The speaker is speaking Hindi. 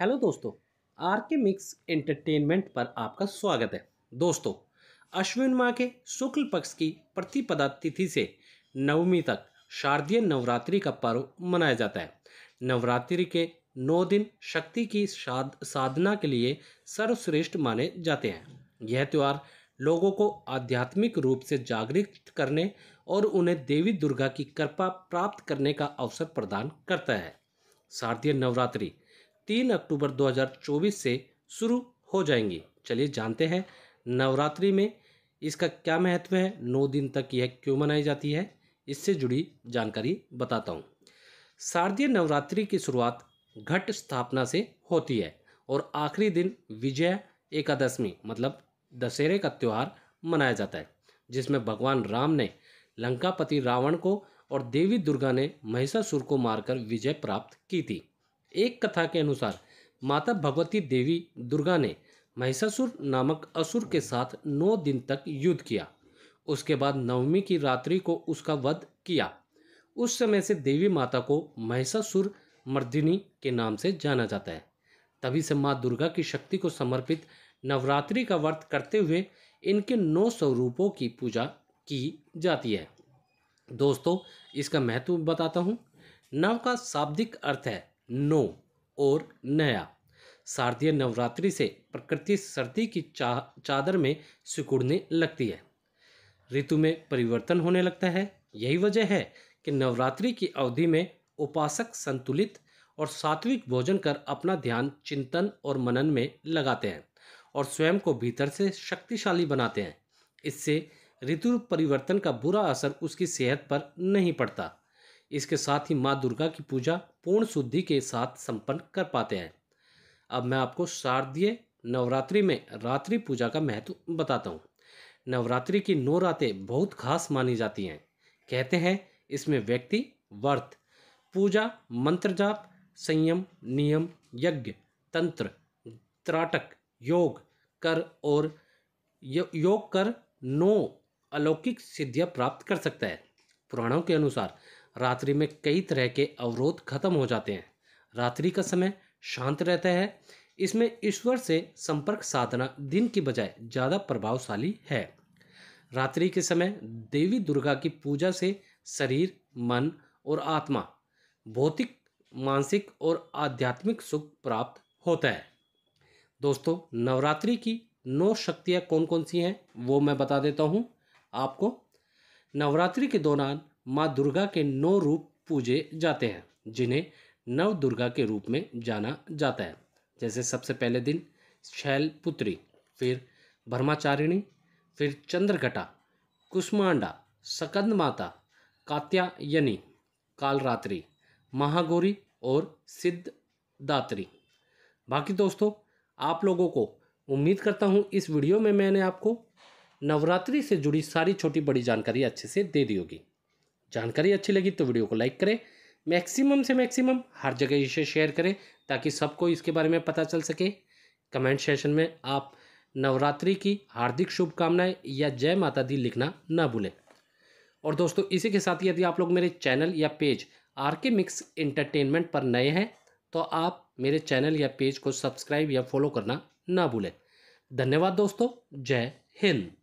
हेलो दोस्तों आर के मिक्स एंटरटेनमेंट पर आपका स्वागत है दोस्तों अश्विन माह के शुक्ल पक्ष की प्रतिपदा तिथि से नवमी तक शारदीय नवरात्रि का पर्व मनाया जाता है नवरात्रि के नौ दिन शक्ति की साध, साधना के लिए सर्वश्रेष्ठ माने जाते हैं यह त्यौहार लोगों को आध्यात्मिक रूप से जागृत करने और उन्हें देवी दुर्गा की कृपा प्राप्त करने का अवसर प्रदान करता है शारदीय नवरात्रि तीन अक्टूबर 2024 से शुरू हो जाएंगी चलिए जानते हैं नवरात्रि में इसका क्या महत्व है नौ दिन तक यह क्यों मनाई जाती है इससे जुड़ी जानकारी बताता हूँ शारदीय नवरात्रि की शुरुआत घट स्थापना से होती है और आखिरी दिन विजय एकादशमी मतलब दशहरे का त्यौहार मनाया जाता है जिसमें भगवान राम ने लंकापति रावण को और देवी दुर्गा ने महिषासुर को मारकर विजय प्राप्त की थी एक कथा के अनुसार माता भगवती देवी दुर्गा ने महिषासुर नामक असुर के साथ नौ दिन तक युद्ध किया उसके बाद नवमी की रात्रि को उसका वध किया उस समय से देवी माता को महिषासुर मर्दिनी के नाम से जाना जाता है तभी से माँ दुर्गा की शक्ति को समर्पित नवरात्रि का व्रत करते हुए इनके नौ स्वरूपों की पूजा की जाती है दोस्तों इसका महत्व बताता हूँ नव का शाब्दिक अर्थ है नो और नया शारदीय नवरात्रि से प्रकृति सर्दी की चा चादर में सिकुड़ने लगती है ऋतु में परिवर्तन होने लगता है यही वजह है कि नवरात्रि की अवधि में उपासक संतुलित और सात्विक भोजन कर अपना ध्यान चिंतन और मनन में लगाते हैं और स्वयं को भीतर से शक्तिशाली बनाते हैं इससे ऋतु परिवर्तन का बुरा असर उसकी सेहत पर नहीं पड़ता इसके साथ ही माँ दुर्गा की पूजा पूर्ण शुद्धि के साथ संपन्न कर पाते हैं अब मैं आपको शारदीय नवरात्रि में रात्रि पूजा का महत्व बताता हूँ नवरात्रि की नौ रातें बहुत खास मानी जाती हैं कहते हैं इसमें व्यक्ति व्रत पूजा मंत्र जाप संयम नियम यज्ञ तंत्र त्राटक योग कर और योग कर नौ अलौकिक सिद्धियां प्राप्त कर सकता है पुराणों के अनुसार रात्रि में कई तरह के अवरोध खत्म हो जाते हैं रात्रि का समय शांत रहता है इसमें ईश्वर से संपर्क साधना दिन की बजाय ज़्यादा प्रभावशाली है रात्रि के समय देवी दुर्गा की पूजा से शरीर मन और आत्मा भौतिक मानसिक और आध्यात्मिक सुख प्राप्त होता है दोस्तों नवरात्रि की नौ शक्तियाँ कौन कौन सी हैं वो मैं बता देता हूँ आपको नवरात्रि के दौरान माँ दुर्गा के नौ रूप पूजे जाते हैं जिन्हें नव दुर्गा के रूप में जाना जाता है जैसे सबसे पहले दिन शैलपुत्री फिर भर्माचारिणी फिर चंद्रघटा कुष्मांडा सकंद माता कात्यायनी कालरात्रि महागौरी और सिद्धदात्री बाकी दोस्तों आप लोगों को उम्मीद करता हूँ इस वीडियो में मैंने आपको नवरात्रि से जुड़ी सारी छोटी बड़ी जानकारी अच्छे से दे दी होगी जानकारी अच्छी लगी तो वीडियो को लाइक करें मैक्सिमम से मैक्सिमम हर जगह इसे शेयर करें ताकि सबको इसके बारे में पता चल सके कमेंट सेशन में आप नवरात्रि की हार्दिक शुभकामनाएं या जय माता दी लिखना ना भूलें और दोस्तों इसी के साथ यदि आप लोग मेरे चैनल या page R K mix entertainment पर नए हैं तो आप मेरे चैनल या पेज को सब्सक्राइब या फॉलो करना ना भूलें धन्यवाद दोस्तों जय हिंद